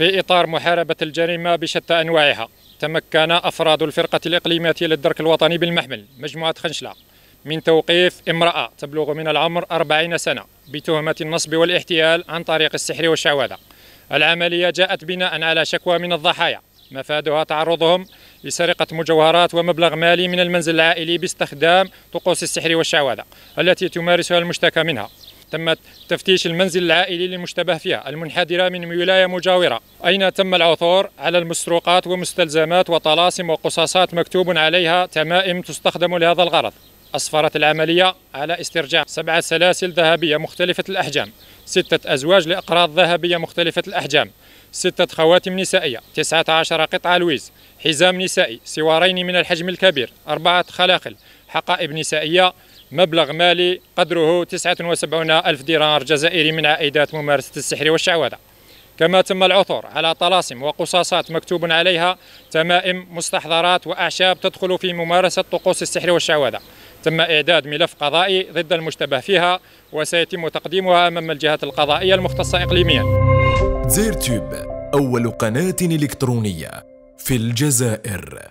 في إطار محاربة الجريمة بشتى أنواعها تمكن أفراد الفرقة الإقليمية للدرك الوطني بالمحمل مجموعة خنشلة من توقيف امرأة تبلغ من العمر 40 سنة بتهمة النصب والاحتيال عن طريق السحر والشعوذة العملية جاءت بناء على شكوى من الضحايا مفادها تعرضهم لسرقة مجوهرات ومبلغ مالي من المنزل العائلي باستخدام طقوس السحر والشعوذة التي تمارسها المشتكى منها تم تفتيش المنزل العائلي للمشتبه فيها المنحدرة من ولاية مجاورة أين تم العثور على المسروقات ومستلزمات وطلاسم وقصاصات مكتوب عليها تمائم تستخدم لهذا الغرض أسفرت العملية على استرجاع سبعة سلاسل ذهبية مختلفة الأحجام ستة أزواج لأقراض ذهبية مختلفة الأحجام ستة خواتم نسائية 19 قطعة لويز حزام نسائي سوارين من الحجم الكبير أربعة خلاخل حقائب نسائية مبلغ مالي قدره 79 ألف دينار جزائري من عائدات ممارسة السحر والشعوذة كما تم العثور على طلاسم وقصاصات مكتوب عليها تمائم مستحضرات وأعشاب تدخل في ممارسة طقوس السحر والشعوذة تم إعداد ملف قضائي ضد المشتبه فيها وسيتم تقديمها أمام الجهات القضائية المختصة إقليميا زير تيوب أول قناة إلكترونية في الجزائر